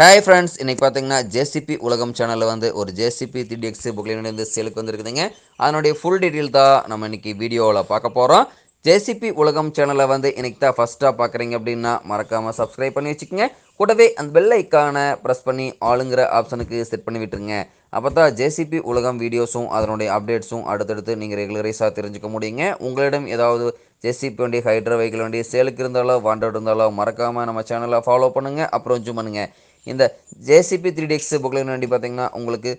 hi friends இன்றைக்கி பார்த்தீங்கன்னா JCB உலகம் சேனலில் வந்து ஒரு ஜேசிபி த்ரீ டிஎக்ஸ் புக்லின் வந்து சேலுக்கு வந்துருக்குதுங்க அதனுடைய ஃபுல் டீட்டெயில் தான் நம்ம இன்றைக்கி வீடியோவில் பார்க்க போகிறோம் ஜேசிபி உலகம் சேனலை வந்து இன்றைக்கி தான் ஃபஸ்ட்டாக பார்க்குறீங்க அப்படின்னா மறக்காமல் சப்ஸ்கிரைப் பண்ணி வச்சுக்கோங்க கூடவே அந்த பெல் ஐக்கானை ப்ரெஸ் பண்ணி ஆளுங்கிற ஆப்ஷனுக்கு செட் பண்ணி விட்டுருங்க அப்போ தான் ஜேசிபி உலகம் வீடியோஸும் அதனுடைய அப்டேட்ஸும் அடுத்தடுத்து நீங்கள் ரெகுலரைஸாக தெரிஞ்சுக்க முடியுங்க உங்களிடம் ஏதாவது ஜேசிபி வண்டி ஹைட்ரோ வெஹிக்கிள் வண்டி சேலுக்கு இருந்தாலோ வாண்டட் இருந்தாலோ மறக்காமல் நம்ம சேனலை ஃபாலோ பண்ணுங்கள் அப்புறம் ஜூம் பண்ணுங்கள் இந்த ஜேசிபி த்ரீ டிஎக்ஸ் புக்கில் வேண்டி பார்த்தீங்கன்னா உங்களுக்கு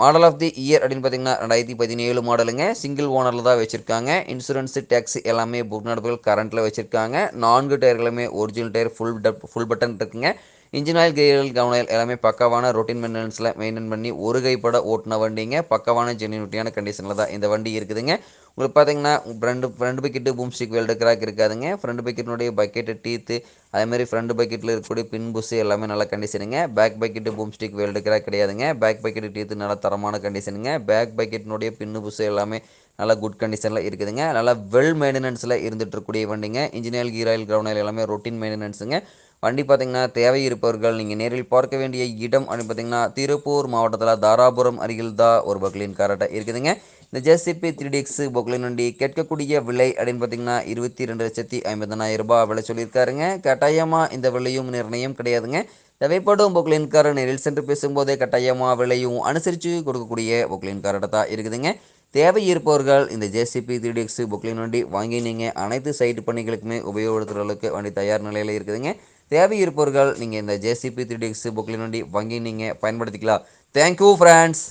மாடல் ஆஃப் தி இயர் அப்படின்னு பார்த்தீங்கன்னா ரெண்டாயிரத்தி பதினேழு மாடலுங்க சிங்கிள் ஓனரில் தான் வச்சுருக்காங்க இன்சூரன்ஸு டேக்ஸ் எல்லாமே புக் நடப்புகள் கரண்ட்டில் வச்சுருக்காங்க நான்கு டயர்களுமே original tyre full full button இருக்குங்க இன்ஜின் ஆயில் கிரியல் கவனாயில் எல்லாமே பக்கவான ரொட்டீன் மெயின்டெனன்ஸில் மெயின்டைன் பண்ணி ஒரு கைப்பட ஓட்டின வண்டிங்க பக்கவான ஜென்யூனிட்டியான கண்டிஷனில் தான் இந்த வண்டி இருக்குதுங்க உங்களுக்கு பார்த்தீங்கன்னா front front bucket boom stick weld crack இருக்காதுங்க ஃப்ரண்ட் பக்கெட்டினுடைய பக்கெட்டு டீத்து அதேமாதிரி ஃப்ரண்ட் பக்கெட்டில் இருக்கக்கூடிய பின் புஸ் எல்லாமே நல்லா கண்டிஷனுங்க back bucket boom stick weld crack கிடையாதுங்க பேக் பக்கெட்டு டீத்து நல்லா தரமான கண்டிஷனுங்க பேக் பக்கெட்டினுடைய பின்னு புஸ் எல்லாமே நல்லா குட் கண்டிஷனில் இருக்குதுங்க நல்லா வெல் மெயின்டெனன்ஸில் இருந்துகிட்ருக்கூடிய வண்டிங்க engineer gear oil ground oil எல்லாமே ரொட்டீன் மெயின்டெனன்ஸுங்க வண்டி பார்த்திங்கன்னா தேவை இருப்பவர்கள் நீங்கள் நேரில் பார்க்க வேண்டிய இடம் அப்படின்னு பார்த்தீங்கன்னா திருப்பூர் மாவட்டத்தில் தாராபுரம் அருகில் தான் ஒரு பக்லின் காரட்டை இருக்குதுங்க இந்த ஜேசிபி த்ரீ டிஎக்ஸ் பொக்லின் வண்டி கேட்கக்கூடிய விலை அப்படின்னு பார்த்தீங்கன்னா இருபத்தி ரெண்டு லட்சத்தி ஐம்பதனாயிரம் ரூபாய் விலை சொல்லியிருக்காருங்க கட்டாயமாக இந்த விலையும் நிர்ணயம் கிடையாதுங்க தேவைப்படும் பொக்லின்கார் நேரில் சென்று பேசும்போதே கட்டாயமாக விலையும் அனுசரித்து கொடுக்கக்கூடிய பொக்லின்காரோட தான் இருக்குதுங்க தேவை இருப்பவர்கள் இந்த ஜேசிபி த்ரீடிஎக்ஸ் புக்லின் வண்டி வாங்கி நீங்கள் அனைத்து சைட் பணிகளுக்குமே உபயோகப்படுத்துகிற அளவுக்கு வண்டி தயார் நிலையில் இருக்குதுங்க தேவை இருப்பவர்கள் நீங்கள் இந்த ஜேசிபி த்ரீடிஎக்ஸ் புக்லின் வண்டி வாங்கி நீங்கள் பயன்படுத்திக்கலாம் தேங்க்யூ ஃப்ரெண்ட்ஸ்